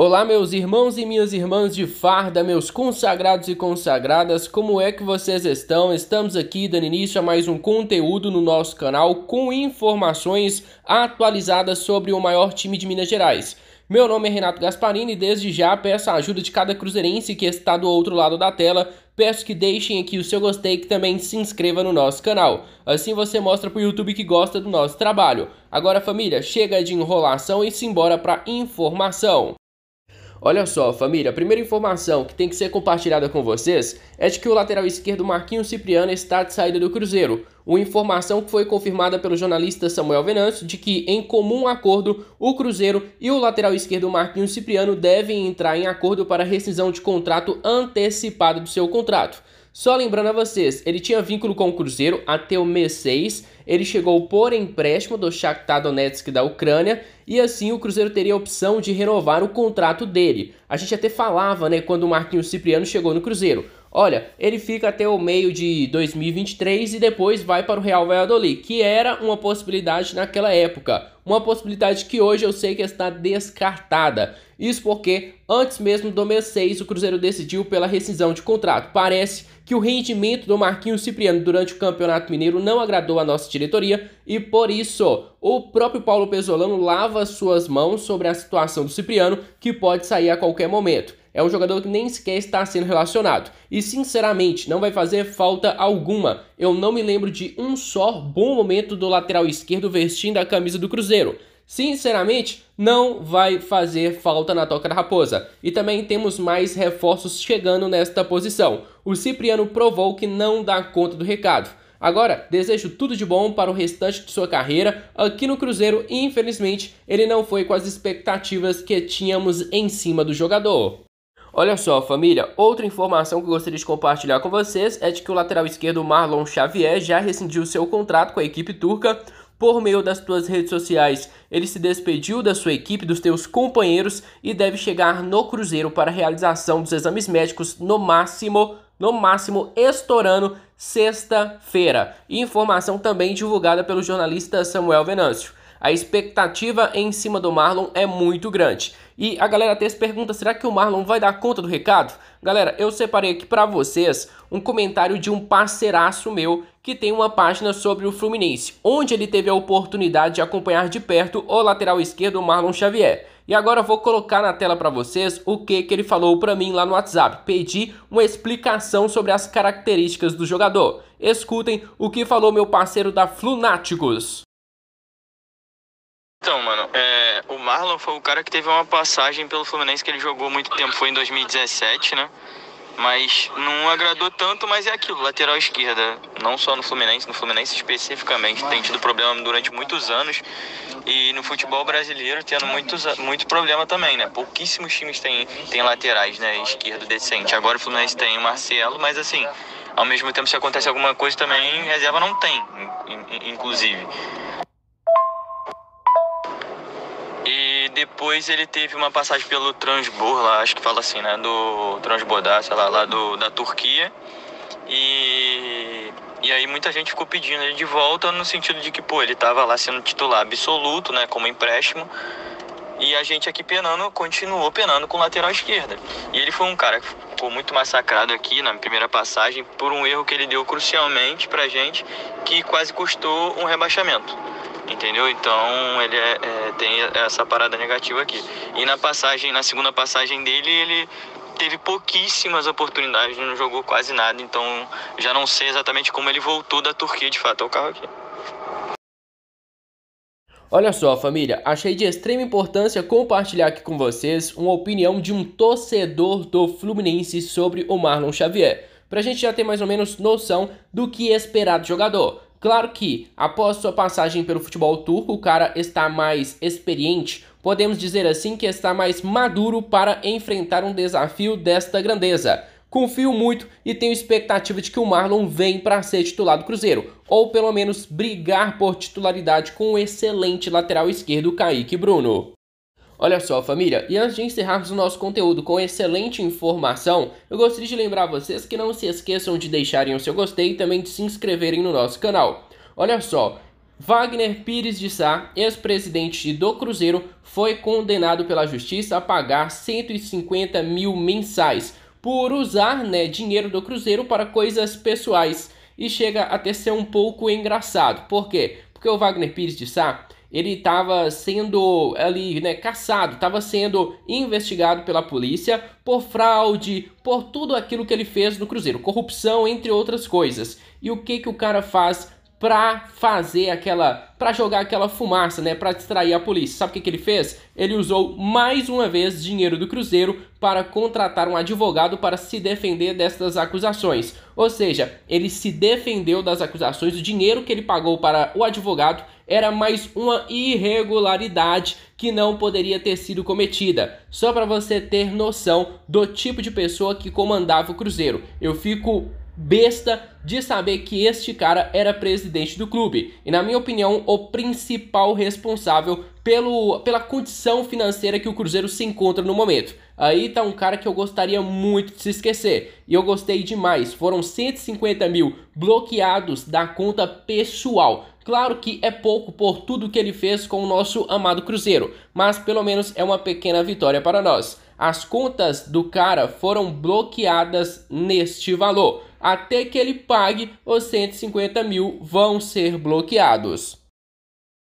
Olá, meus irmãos e minhas irmãs de farda, meus consagrados e consagradas, como é que vocês estão? Estamos aqui dando início a mais um conteúdo no nosso canal com informações atualizadas sobre o maior time de Minas Gerais. Meu nome é Renato Gasparini e desde já peço a ajuda de cada cruzeirense que está do outro lado da tela. Peço que deixem aqui o seu gostei e que também se inscreva no nosso canal. Assim você mostra para o YouTube que gosta do nosso trabalho. Agora, família, chega de enrolação e simbora para informação. Olha só, família, a primeira informação que tem que ser compartilhada com vocês é de que o lateral esquerdo Marquinhos Cipriano está de saída do Cruzeiro. Uma informação que foi confirmada pelo jornalista Samuel Venâncio de que, em comum acordo, o Cruzeiro e o lateral esquerdo Marquinhos Cipriano devem entrar em acordo para rescisão de contrato antecipada do seu contrato. Só lembrando a vocês, ele tinha vínculo com o Cruzeiro até o mês 6 ele chegou por empréstimo do Shakhtar Donetsk da Ucrânia e assim o Cruzeiro teria a opção de renovar o contrato dele. A gente até falava, né, quando o Marquinhos Cipriano chegou no Cruzeiro. Olha, ele fica até o meio de 2023 e depois vai para o Real Valladolid, que era uma possibilidade naquela época, uma possibilidade que hoje eu sei que está descartada. Isso porque antes mesmo do mês 6 o Cruzeiro decidiu pela rescisão de contrato. Parece que o rendimento do Marquinhos Cipriano durante o Campeonato Mineiro não agradou a nossa diretoria e por isso o próprio Paulo Pesolano lava suas mãos sobre a situação do Cipriano, que pode sair a qualquer momento é um jogador que nem sequer está sendo relacionado. E sinceramente, não vai fazer falta alguma. Eu não me lembro de um só bom momento do lateral esquerdo vestindo a camisa do Cruzeiro. Sinceramente, não vai fazer falta na toca da raposa. E também temos mais reforços chegando nesta posição. O Cipriano provou que não dá conta do recado. Agora, desejo tudo de bom para o restante de sua carreira aqui no Cruzeiro. Infelizmente, ele não foi com as expectativas que tínhamos em cima do jogador. Olha só, família, outra informação que eu gostaria de compartilhar com vocês é de que o lateral esquerdo Marlon Xavier já rescindiu seu contrato com a equipe turca por meio das suas redes sociais. Ele se despediu da sua equipe, dos seus companheiros e deve chegar no Cruzeiro para a realização dos exames médicos no máximo, no máximo estourando sexta-feira. Informação também divulgada pelo jornalista Samuel Venâncio. A expectativa em cima do Marlon é muito grande. E a galera até se pergunta: será que o Marlon vai dar conta do recado? Galera, eu separei aqui para vocês um comentário de um parceiraço meu que tem uma página sobre o Fluminense, onde ele teve a oportunidade de acompanhar de perto o lateral esquerdo Marlon Xavier. E agora vou colocar na tela para vocês o que, que ele falou para mim lá no WhatsApp. Pedi uma explicação sobre as características do jogador. Escutem o que falou meu parceiro da Flunáticos. Então, mano, é, o Marlon foi o cara que teve uma passagem pelo Fluminense que ele jogou muito tempo, foi em 2017, né? Mas não agradou tanto, mas é aquilo, lateral esquerda, não só no Fluminense, no Fluminense especificamente, tem tido problema durante muitos anos e no futebol brasileiro tendo muitos, muito problema também, né? Pouquíssimos times têm, têm laterais, né, esquerdo decente. Agora o Fluminense tem o Marcelo, mas assim, ao mesmo tempo se acontece alguma coisa também, reserva não tem, inclusive. depois ele teve uma passagem pelo transbor lá, acho que fala assim, né? Do transbordar, sei lá, lá do, da Turquia. E, e aí muita gente ficou pedindo ele de volta no sentido de que, pô, ele tava lá sendo titular absoluto, né? Como empréstimo. E a gente aqui penando, continuou penando com lateral esquerda. E ele foi um cara que ficou muito massacrado aqui na primeira passagem por um erro que ele deu crucialmente pra gente, que quase custou um rebaixamento entendeu? Então ele é, é, tem essa parada negativa aqui. E na passagem, na segunda passagem dele, ele teve pouquíssimas oportunidades, não jogou quase nada, então já não sei exatamente como ele voltou da Turquia de fato ao carro aqui. Olha só, família, achei de extrema importância compartilhar aqui com vocês uma opinião de um torcedor do Fluminense sobre o Marlon Xavier, para a gente já ter mais ou menos noção do que é esperar do jogador. Claro que, após sua passagem pelo futebol turco, o cara está mais experiente, podemos dizer assim que está mais maduro para enfrentar um desafio desta grandeza. Confio muito e tenho expectativa de que o Marlon venha para ser titular do Cruzeiro, ou pelo menos brigar por titularidade com o excelente lateral esquerdo Kaique Bruno. Olha só, família, e antes de encerrarmos o nosso conteúdo com excelente informação, eu gostaria de lembrar vocês que não se esqueçam de deixarem o seu gostei e também de se inscreverem no nosso canal. Olha só, Wagner Pires de Sá, ex-presidente do Cruzeiro, foi condenado pela justiça a pagar 150 mil mensais por usar né, dinheiro do Cruzeiro para coisas pessoais. E chega até ser um pouco engraçado. Por quê? Porque o Wagner Pires de Sá ele estava sendo ali, né, caçado, estava sendo investigado pela polícia por fraude, por tudo aquilo que ele fez no Cruzeiro, corrupção, entre outras coisas. E o que que o cara faz para fazer aquela, para jogar aquela fumaça, né, para distrair a polícia. Sabe o que, que ele fez? Ele usou mais uma vez dinheiro do Cruzeiro para contratar um advogado para se defender dessas acusações. Ou seja, ele se defendeu das acusações, o dinheiro que ele pagou para o advogado era mais uma irregularidade que não poderia ter sido cometida. Só para você ter noção do tipo de pessoa que comandava o Cruzeiro. Eu fico besta de saber que este cara era presidente do clube e, na minha opinião, o principal responsável pelo, pela condição financeira que o Cruzeiro se encontra no momento. Aí tá um cara que eu gostaria muito de se esquecer e eu gostei demais. Foram 150 mil bloqueados da conta pessoal. Claro que é pouco por tudo que ele fez com o nosso amado Cruzeiro, mas pelo menos é uma pequena vitória para nós. As contas do cara foram bloqueadas neste valor. Até que ele pague, os 150 mil vão ser bloqueados.